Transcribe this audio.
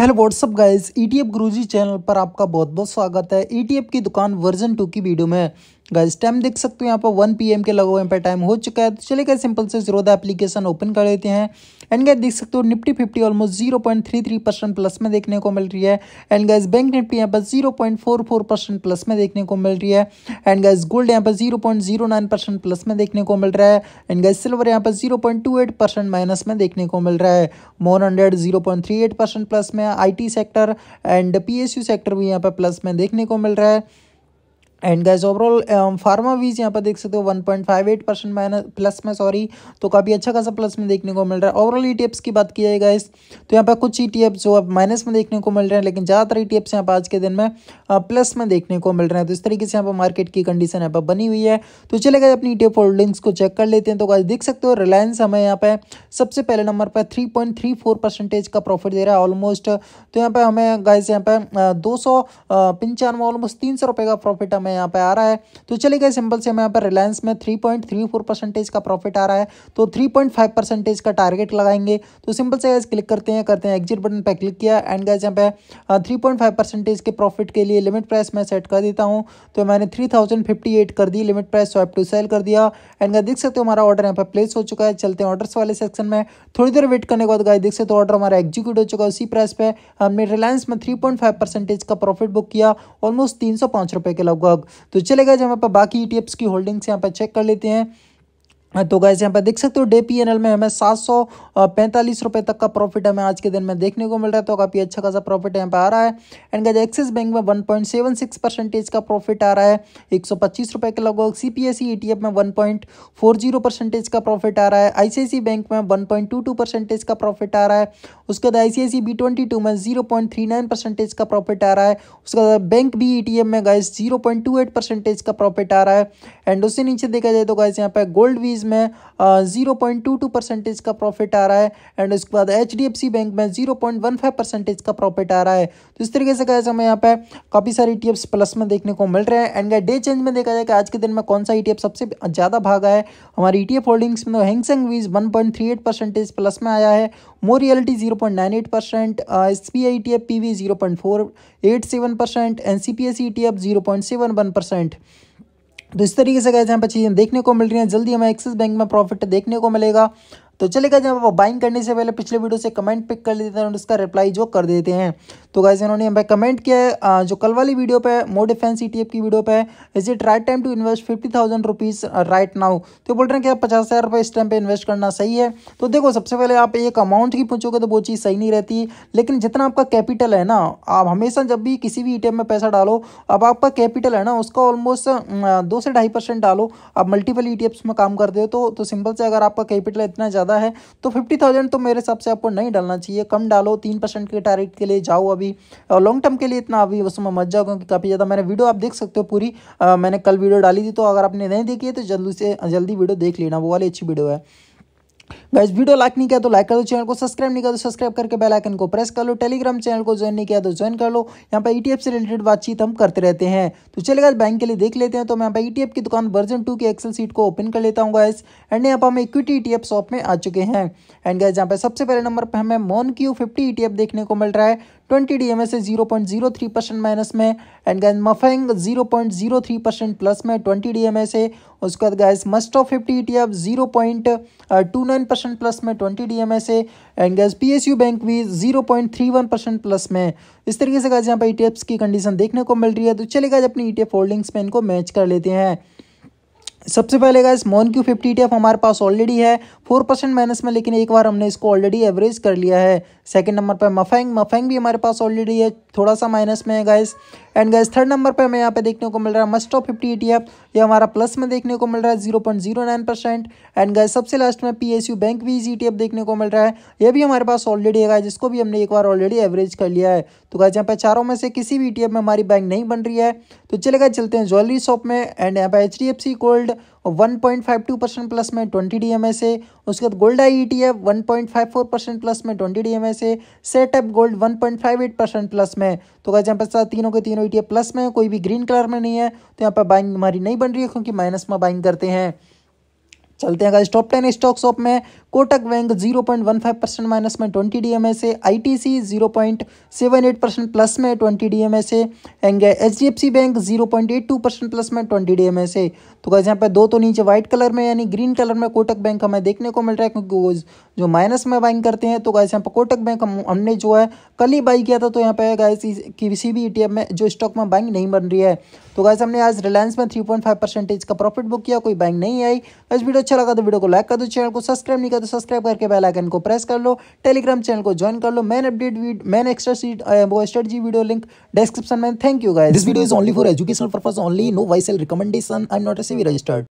hello what's up guys ETF e Guruji channel पर आपका बहुत बहुत स्वागत है ईटीएफ e की दुकान वर्जन टू की वीडियो में गाइस टाइम देख सकते हो यहाँ पर वन पीएम के लगभग यहाँ पर टाइम हो चुका है तो चलिए गाइस सिंपल से जीरो एप्लीकेशन ओपन कर लेते हैं एंड गाइस देख सकते हो Nifty fifty almost zero point three three percent plus में देखने को मिल रही है एंड गाइस बैंक निफ्टी यहाँ पर zero point four four percent plus में देखने को मिल रही है एंड गाइस गोल्ड यहाँ पर zero point zero nine percent plus में देखने को मिल रहा है एंड गाइस सिल्वर यहाँ पर zero point two eight percent minus में देखने को मिल रहा है MON hundred zero point three eight percent plus में I T sector and P S U sector भी यहाँ पर प्लस में देखने को मिल रहा है एंड गाइज ओवरऑल फार्मा वीज यहाँ पर देख सकते हो 1.58 परसेंट माइनस प्लस में सॉरी तो काफ़ी अच्छा खासा प्लस में देखने को मिल रहा है ओवरऑल ई e की बात की जाए गाइज तो यहाँ पर कुछ ई e जो अब माइनस में देखने को मिल रहे हैं लेकिन ज़्यादातर ई e टी यहाँ पर आज के दिन में प्लस में देखने को मिल रहे हैं तो इस तरीके से यहाँ पर मार्केट की कंडीशन यहाँ पर बनी हुई है तो चले गए अपनी ई होल्डिंग्स को चेक कर लेते हैं तो गाइज देख सकते हो रिलायंस हमें यहाँ पर सबसे पहले नंबर पर थ्री परसेंटेज का प्रॉफिट दे रहा है ऑलमोस्ट तो यहाँ पर हमें गाइज यहाँ पर दो सौ ऑलमोस्ट तीन का प्रॉफिट हमें में यहाँ पे आ रहा है तो चलिए सिंपल से हमें यहाँ पर रिलायंस में three point three four percentage का प्रॉफिट आ रहा है तो थ्री पॉइंट फाइव परसेंटेज का टारगेट लगाएंगे तो सिंपल से गैस क्लिक करते हैं करते हैं एग्जिट बटन पर क्लिक किया एंड गैस यहाँ पे थ्री पॉइंट फाइव परसेंटेज के प्रॉफिट के लिए लिमिट प्राइस मैं सेट कर देता हूँ तो मैंने थ्री थाउजेंड फिफ्टी एट कर दी limit price swipe to sell कर दिया एंड गाय देख सकते हो हमारा ऑर्डर यहाँ पर प्लेस हो चुका है चलते हैं ऑर्डर्स वाले सेक्शन में थोड़ी देर वेट करने के बाद गाय देख सकते हो ऑर्डर हमारा एग्जीक्यूट हो चुका है उसी प्राइस पे हमने रिलायंस में थ्री पॉइंट फाइव परसेंटेज का प्रॉफिट बुक किया ऑलमोस्ट तीन सौ पाँच रुपये के लगभग तो चलेगा जब e यहाँ पर बाकी ई की होल्डिंग्स यहाँ पर चेक कर लेते हैं हाँ, तो गैस यहाँ पे देख सकते हो डे पी में हमें सात सौ पैंतालीस रुपये तक का प्रॉफिट हमें आज के दिन में देखने को मिल रहा है तो काफ़ी अच्छा खासा प्रॉफिट यहाँ पे आ रहा है एंड गैस एक्सिस बैंक में one point seven six percentage का प्रॉफिट आ रहा है एक सौ पच्चीस रुपये के लगभग C P S E T F में one point four zero percentage का प्रॉफिट आ रहा है I C I C bank में one point two two percentage का प्रॉफिट आ रहा है उसके बाद I C I C B twenty two में zero point three nine percentage का प्रॉफिट आ रहा है उसके बाद bank B E T F में guys zero point two eight percentage का प्रॉफिट आ रहा है एंड उससे नीचे देखा जाए तो गैस यहाँ पे गोल्ड वीज सिक्योरिटीज़ में zero point two two percentage का प्रॉफिट आ रहा है एंड उसके बाद H D F C bank में zero point one five percentage का प्रॉफिट आ रहा है तो इस तरीके से कहा जाए हमें यहाँ पे काफ़ी सारे ई टी एफ्स प्लस में देखने को मिल रहे हैं एंड डे चेंज में देखा जाए कि आज के दिन में कौन सा ई टी एफ सबसे ज़्यादा भागा है हमारे ई टी एफ होल्डिंग्स में तो Hang Seng bees one point three eight percentage plus में आया है more reality zero point nine eight percent S P I T F P V zero point four eight seven percent N C P S E T F zero point seven one percent तो इस तरीके से गए यहाँ पर चीज़ें देखने को मिल रही हैं जल्दी हमें एक्सिस बैंक में प्रॉफिट देखने को मिलेगा तो चलेगा जब बाइंग करने से पहले पिछले वीडियो से कमेंट पिक कर लेते हैं और उसका रिप्लाई जो कर देते हैं तो गाइज इन्होंने हमें कमेंट किया है जो कल वाली वीडियो पे मोर डिफेंस ई की वीडियो पे is it right time to invest fifty thousand rupees right now तो बोल रहे हैं कि आप पचास हज़ार रुपये इस टाइम पर इन्वेस्ट करना सही है तो देखो सबसे पहले आप एक अमाउंट की पूछोगे तो वो चीज़ सही नहीं रहती लेकिन जितना आपका कैपिटल है ना आप हमेशा जब भी किसी भी ई e में पैसा डालो अब आपका कैपिटल है ना उसका ऑलमोस्ट दो से ढाई डालो आप मल्टीपल ई e में काम करते हो तो सिंपल तो से अगर आपका कैपिटल इतना ज़्यादा ज़्यादा है तो फिफ्टी थाउजेंड तो मेरे हिसाब से आपको नहीं डालना चाहिए कम डालो तीन परसेंट के टारगेट के लिए जाओ अभी लॉन्ग टर्म के लिए इतना अभी उसमें मत जाओ क्योंकि काफ़ी ज़्यादा मैंने वीडियो आप देख सकते हो पूरी आ, मैंने कल वीडियो डाली थी तो अगर आपने नहीं देखी है तो जल्दी से जल्दी वीडियो देख लेना वो वाली अच्छी वीडियो है गाइज वीडियो लाइक नहीं किया तो लाइक कर दो चैनल को सब्सक्राइब नहीं किया तो सब्सक्राइब करके बेल आइकन को प्रेस कर लो टेलीग्राम चैनल को ज्वाइन नहीं किया तो ज्वाइन कर लो यहाँ पर ईटीएफ e से रिलेटेड बातचीत हम करते रहते हैं तो चलिए गाइस बैंक के लिए देख लेते हैं तो मैं यहाँ पर ईटीएफ e की दुकान वर्जन टू की एक्सेल सीट को ओपन कर लेता हूँ गाइस एंड यहाँ पर हम इक्विटी ईटीएफ शॉप में आ चुके हैं एंड गाइज यहाँ पर सबसे पहले नंबर पर हमें मोन क्यू फिफ्टी देखने को मिल रहा है twenty D M S A zero point zero three percent minus में and guys MAFANG zero point zero three percent plus में ट्वेंटी डी एम एस है उसके बाद guys must of fifty E T F zero point two nine percent plus में twenty D M S है and guys P S U bank भी zero point three one percent plus में इस तरीके से गैस यहाँ पर ई टी एफ्स की कंडीशन देखने को मिल रही है तो चलेगा अपनी ई टी एफ होल्डिंग्स में इनको मैच कर लेते हैं सबसे पहले गाइस मोन क्यू फिफ्टी टी हमारे पास ऑलरेडी है फोर परसेंट माइनस में लेकिन एक बार हमने इसको ऑलरेडी एवरेज कर लिया है सेकंड नंबर पर मफेंग मफेंग भी हमारे पास ऑलरेडी है थोड़ा सा माइनस में है guys and guys third number पर हमें यहाँ पे देखने को मिल रहा है must of fifty ET F ये हमारा प्लस में देखने को मिल रहा है zero point zero nine percent and guys सबसे लास्ट में पी एस यू बैंक भी जी टी एफ देखने को मिल रहा है ये भी हमारे पास ऑलरेडी है जिसको भी हमने एक बार ऑलरेडी एवरेज कर लिया है तो गैस यहाँ पे चारों में से किसी भी ई टी एफ में हमारी बैंक नहीं बन रही है तो चले गए चलते हैं ज्वेलरी शॉप में एंड यहाँ पे H D F C gold और टू परसेंट प्लस में ट्वेंटी डी एम एस है उसके बाद gold I E T F one point five four percent plus में ट्वेंटी डी एम एस है setup gold one point five eight percent plus में तो अगर यहाँ पर साथ तीनों के तीनों ई टी एफ प्लस में कोई भी ग्रीन कलर में नहीं है तो यहाँ पर बाइंग हमारी नहीं बन रही है क्योंकि माइनस में बाइंग करते हैं चलते हैं टॉप टेन स्टॉक शॉप में Kotak bank zero point one five percent minus में ट्वेंटी डी एम एस है I T C zero point seven eight percent plus में twenty D M S and H D F C bank zero point eight two percent plus में twenty D M S है तो कैसे यहाँ पे दो तो नीचे व्हाइट कलर में यानी ग्रीन कलर में कोटक बैंक हमें देखने को मिल रहा है क्योंकि वो जो माइनस में बाइंग करते हैं तो कैसे यहाँ पर कोटक बैंक हम हमने जो है कल ही बाई किया था तो यहाँ पे किसी भी ई e टी में जो स्टॉक में बाइंग नहीं बन रही है तो गाइस हमने आज रिलायंस में थ्री पॉइंट फाइव परसेंटेज का प्रॉफिट बुक किया कोई बैंक नहीं आई इस वीडियो अच्छा लगा तो वीडियो को लाइक कर दो चैनल को सब्सक्राइब नहीं कर तो सब्सक्राइब करके बेल आइकन को प्रेस कर लो टेलीग्राम चैनल को ज्वाइन कर लो मैन अपडेट मैन एक्स्ट्रा सीट वो स्ट्रेटजी वीडियो लिंक डिस्क्रिप्शन में thank you guys this video is only for education purpose only no why sell recommendation I am not a registered